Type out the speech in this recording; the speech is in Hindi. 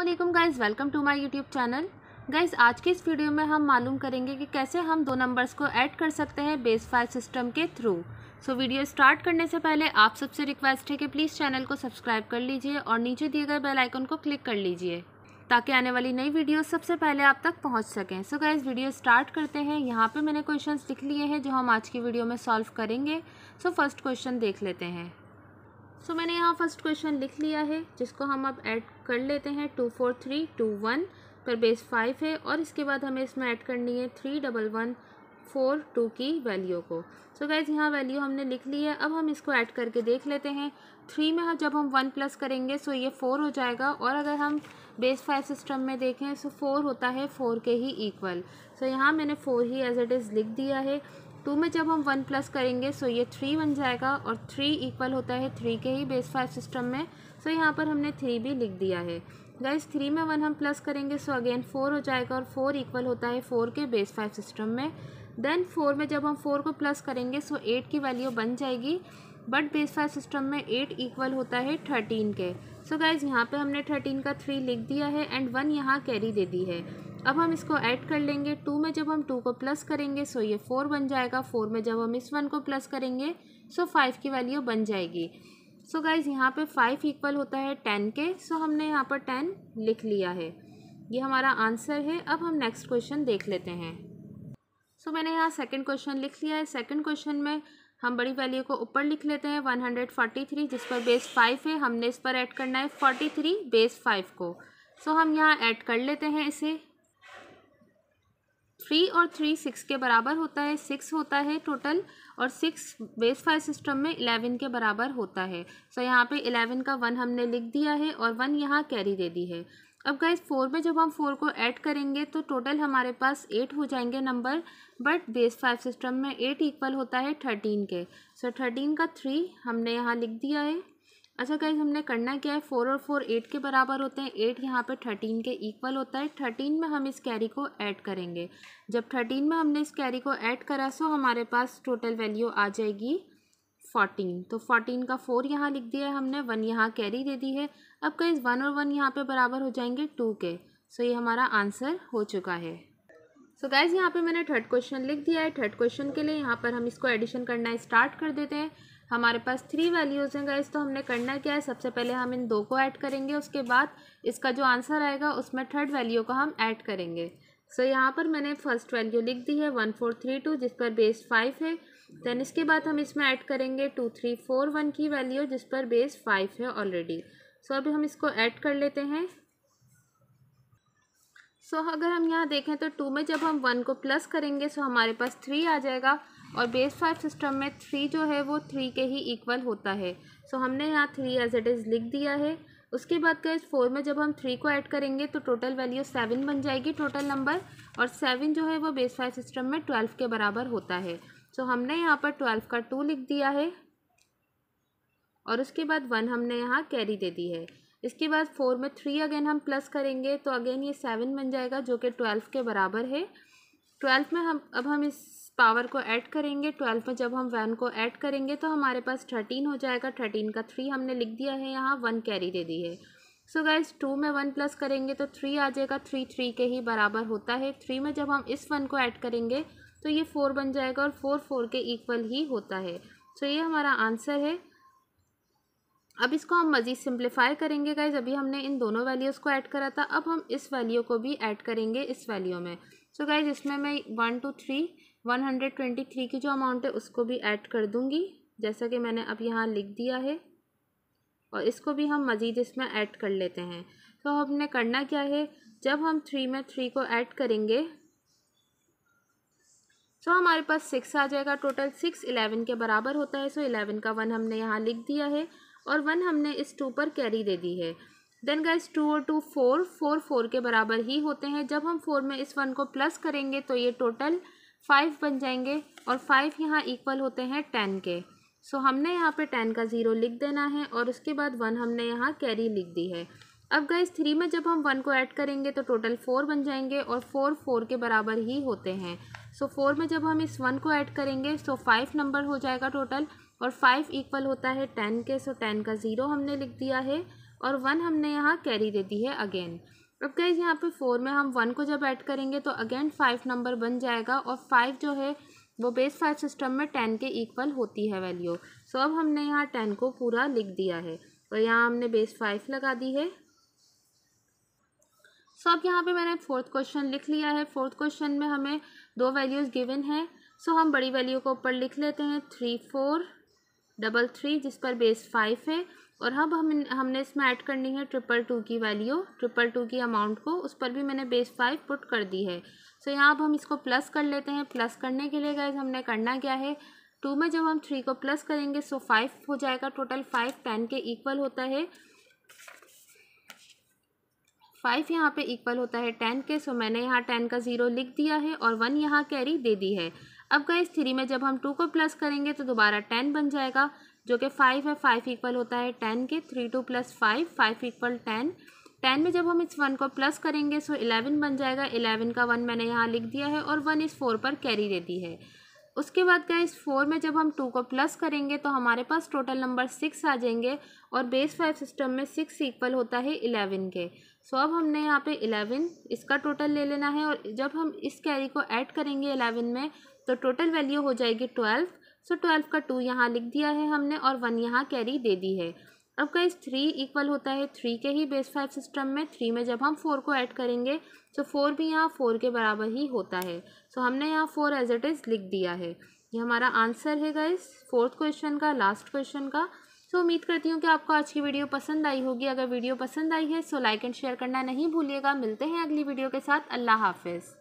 अल्लाम guys welcome to my YouTube channel guys आज की इस वीडियो में हम मालूम करेंगे कि कैसे हम दो नंबर्स को ऐड कर सकते हैं बेस फाइव सिस्टम के थ्रू सो वीडियो स्टार्ट करने से पहले आप सबसे रिक्वेस्ट है कि प्लीज़ चैनल को सब्सक्राइब कर लीजिए और नीचे दिए गए बेल आइकन को क्लिक कर लीजिए ताकि आने वाली नई वीडियो सबसे पहले आप तक पहुँच सकें सो गाइज़ वीडियो स्टार्ट करते हैं यहाँ पर मैंने क्वेश्चन लिख लिए हैं जो हम आज की वीडियो में सॉल्व करेंगे सो फर्स्ट क्वेश्चन देख लेते हैं सो मैंने यहाँ फर्स्ट क्वेश्चन लिख लिया है जिसको हम अब ऐड कर लेते हैं two four three two one पर बेस फाइव है और इसके बाद हमें इसमें ऐड करनी है three double one four two की वैल्यू को सो so गाइज यहाँ वैल्यू हमने लिख ली है अब हम इसको ऐड करके देख लेते हैं थ्री में जब हम वन प्लस करेंगे सो so ये फोर हो जाएगा और अगर हम बेस फाइव सिस्टम में देखें सो फोर होता है फोर के ही इक्वल सो यहाँ मैंने फोर ही एज इट इज़ लिख दिया है टू में जब हम वन प्लस करेंगे सो ये थ्री बन जाएगा और थ्री इक्वल होता है थ्री के ही बेस फाइव सिस्टम में सो यहाँ पर हमने थ्री भी लिख दिया है गाइस थ्री में वन हम प्लस करेंगे सो अगेन फोर हो जाएगा और फोर इक्वल होता है फोर के बेस फाइव सिस्टम में देन फोर में जब हम फोर को प्लस करेंगे सो एट की वैल्यू बन जाएगी बट फाइव सिस्टम में एट इक्वल होता है थर्टीन के सो गाइज यहाँ पे हमने थर्टीन का थ्री लिख दिया है एंड वन यहाँ कैरी दे दी है अब हम इसको ऐड कर लेंगे टू में जब हम टू को प्लस करेंगे सो ये फोर बन जाएगा फोर में जब हम इस वन को प्लस करेंगे सो फाइव की वैल्यू बन जाएगी सो गाइज यहाँ पे फाइव इक्वल होता है टेन के सो हमने यहाँ पर टेन लिख लिया है ये हमारा आंसर है अब हम नेक्स्ट क्वेश्चन देख लेते हैं सो so मैंने यहाँ सेकंड क्वेश्चन लिख लिया है सेकंड क्वेश्चन में हम बड़ी वैल्यू को ऊपर लिख लेते हैं वन हंड्रेड फोर्टी थ्री जिस पर बेस फाइव है हमने इस पर ऐड करना है फोर्टी थ्री बेस फाइव को सो हम यहाँ ऐड कर लेते हैं इसे थ्री और थ्री सिक्स के बराबर होता है सिक्स होता है टोटल और सिक्स बेस फाइव सिस्टम में इलेवन के बराबर होता है सो so, यहाँ पे इलेवन का वन हमने लिख दिया है और वन यहाँ कैरी दे दी है अब गाइज फोर में जब हम फोर को ऐड करेंगे तो टोटल हमारे पास एट हो जाएंगे number but base five system में एट इक्वल होता है थर्टीन के सो so, थर्टीन का थ्री हमने यहाँ लिख दिया है अच्छा गाइज हमने करना क्या है फोर और फोर एट के बराबर होते हैं एट यहाँ पे थर्टीन के इक्वल होता है थर्टीन में हम इस कैरी को ऐड करेंगे जब थर्टीन में हमने इस कैरी को ऐड करा सो हमारे पास टोटल वैल्यू आ जाएगी फोर्टीन तो फोर्टीन का फोर यहाँ लिख दिया है हमने वन यहाँ कैरी दे दी है अब का इस वन और वन यहाँ पे बराबर हो जाएंगे टू के सो ये हमारा आंसर हो चुका है सो so गाइज यहाँ पे मैंने थर्ड क्वेश्चन लिख दिया है थर्ड क्वेश्चन के लिए यहाँ पर हम इसको एडिशन करना स्टार्ट कर देते हैं हमारे पास थ्री वैल्यूज़ हैं गाइज तो हमने करना क्या है सबसे पहले हम इन दो को ऐड करेंगे उसके बाद इसका जो आंसर आएगा उसमें थर्ड वैल्यू को हम ऐड करेंगे सो so यहाँ पर मैंने फर्स्ट वैल्यू लिख दी है वन फोर थ्री टू जिस पर बेस फाइव है देन इसके बाद हम इसमें ऐड करेंगे टू थ्री फोर वन की वैल्यू जिस पर बेस फाइव है ऑलरेडी सो so, अभी हम इसको ऐड कर लेते हैं सो so, अगर हम यहाँ देखें तो टू में जब हम वन को प्लस करेंगे सो so हमारे पास थ्री आ जाएगा और बेस फाइव सिस्टम में थ्री जो है वो थ्री के ही इक्वल होता है सो so, हमने यहाँ थ्री एज इट इज़ लिख दिया है उसके बाद का फोर में जब हम थ्री को ऐड करेंगे तो टोटल वैल्यू सेवन बन जाएगी टोटल नंबर और सेवन जो है वो बेस फाइव सिस्टम में ट्वेल्व के बराबर होता है सो हमने यहाँ पर ट्वेल्व का टू लिख दिया है और उसके बाद वन हमने यहाँ कैरी दे दी है इसके बाद फोर में थ्री अगेन हम प्लस करेंगे तो अगेन ये सेवन बन जाएगा जो कि ट्वेल्व के बराबर है ट्वेल्व में हम अब हम इस पावर को ऐड करेंगे ट्वेल्व में जब हम वन को ऐड करेंगे तो हमारे पास थर्टीन हो जाएगा थर्टीन का थ्री हमने लिख दिया है यहाँ वन कैरी दे दी है सो गाइज टू में वन प्लस करेंगे तो थ्री आ जाएगा थ्री थ्री के ही बराबर होता है थ्री में जब हम इस वन को ऐड करेंगे तो ये फोर बन जाएगा और फोर फोर के इक्वल ही होता है सो ये हमारा आंसर है अब इसको हम मज़ीद सिंप्लीफाई करेंगे गाइज अभी हमने इन दोनों वैल्यूज़ को ऐड करा था अब हम इस वैल्यू को भी ऐड करेंगे इस वैल्यू में सो so, गाइज इसमें मैं one two three one hundred twenty three की जो अमाउंट है उसको भी ऐड कर दूंगी जैसा कि मैंने अब यहाँ लिख दिया है और इसको भी हम मज़ीद इसमें ऐड कर लेते हैं तो हमने करना क्या है जब हम थ्री में थ्री को ऐड करेंगे सो हमारे पास सिक्स आ जाएगा टोटल सिक्स इलेवन के बराबर होता है सो इलेवन का वन हमने यहाँ लिख दिया है और वन हमने इस टू पर कैरी दे दी है देन गाइस टू और टू फोर फोर फोर के बराबर ही होते हैं जब हम फोर में इस वन को प्लस करेंगे तो ये टोटल फाइव बन जाएंगे और फाइव यहाँ इक्वल होते हैं टेन के सो so, हमने यहाँ पे टेन का ज़ीरो लिख देना है और उसके बाद वन हमने यहाँ कैरी लिख दी है अब गाइस थ्री में जब हम वन को ऐड करेंगे तो टोटल फोर बन जाएंगे और फोर फोर के बराबर ही होते हैं सो so, फोर में जब हम इस वन को ऐड करेंगे सो फाइव नंबर हो जाएगा टोटल और फाइव इक्वल होता है टेन के सो so टेन का ज़ीरो हमने लिख दिया है और वन हमने यहाँ कैरी दे दी है अगेन अब गाइज यहाँ पे फोर में हम वन को जब ऐड करेंगे तो अगेन फाइव नंबर बन जाएगा और फाइव जो है वो बेस फाइव सिस्टम में टेन के इक्वल होती है वैल्यू सो so, अब हमने यहाँ टेन को पूरा लिख दिया है और तो यहाँ हमने बेस फाइव लगा दी है सो अब यहाँ पे मैंने फोर्थ क्वेश्चन लिख लिया है फोर्थ क्वेश्चन में हमें दो वैल्यूज़ गिवन है सो so, हम बड़ी वैल्यू को ऊपर लिख लेते हैं थ्री फोर डबल थ्री जिस पर बेस फाइव है और अब हम हमने इसमें ऐड करनी है ट्रिपल टू की वैल्यू ट्रिपल टू की अमाउंट को उस पर भी मैंने बेस फाइव पुट कर दी है सो so, यहाँ अब हम इसको प्लस कर लेते हैं प्लस करने के लिए गए हमने करना क्या है टू में जब हम थ्री को प्लस करेंगे सो so फाइव हो जाएगा टोटल फाइव टेन के इक्वल होता है फाइव यहाँ पे इक्वल होता है टेन के सो मैंने यहाँ टेन का ज़ीरो लिख दिया है और वन यहाँ कैरी दे दी है अब गए थ्री में जब हम टू को प्लस करेंगे तो दोबारा टेन बन जाएगा जो कि फाइव है फाइव इक्वल होता है टेन के three two plus five five equal ten ten में जब हम इस वन को प्लस करेंगे सो इलेवन बन जाएगा इलेवन का वन मैंने यहाँ लिख दिया है और वन इस फोर पर कैरी दे दी है उसके बाद गए इस फोर में जब हम टू को प्लस करेंगे तो हमारे पास टोटल नंबर सिक्स आ जाएंगे और बेस फाइव सिस्टम में सिक्स इक्वल होता है इलेवन के सो so, अब हमने यहाँ पे इलेवन इसका टोटल ले लेना है और जब हम इस कैरी को ऐड करेंगे इलेवन में तो टोटल वैल्यू हो जाएगी ट्वेल्व सो ट्वेल्व का टू यहाँ लिख दिया है हमने और वन यहाँ कैरी दे दी है अब का इस थ्री इक्वल होता है थ्री के ही बेस फाइव सिस्टम में थ्री में जब हम फोर को ऐड करेंगे तो फोर भी यहाँ फोर के बराबर ही होता है सो so, हमने यहाँ फोर एज इट इज़ लिख दिया है ये हमारा आंसर है गाइस फोर्थ क्वेश्चन का लास्ट क्वेश्चन का सो तो उम्मीद करती हूँ कि आपको आज की वीडियो पसंद आई होगी अगर वीडियो पसंद आई है सो तो लाइक एंड शेयर करना नहीं भूलिएगा मिलते हैं अगली वीडियो के साथ अल्लाह हाफिज़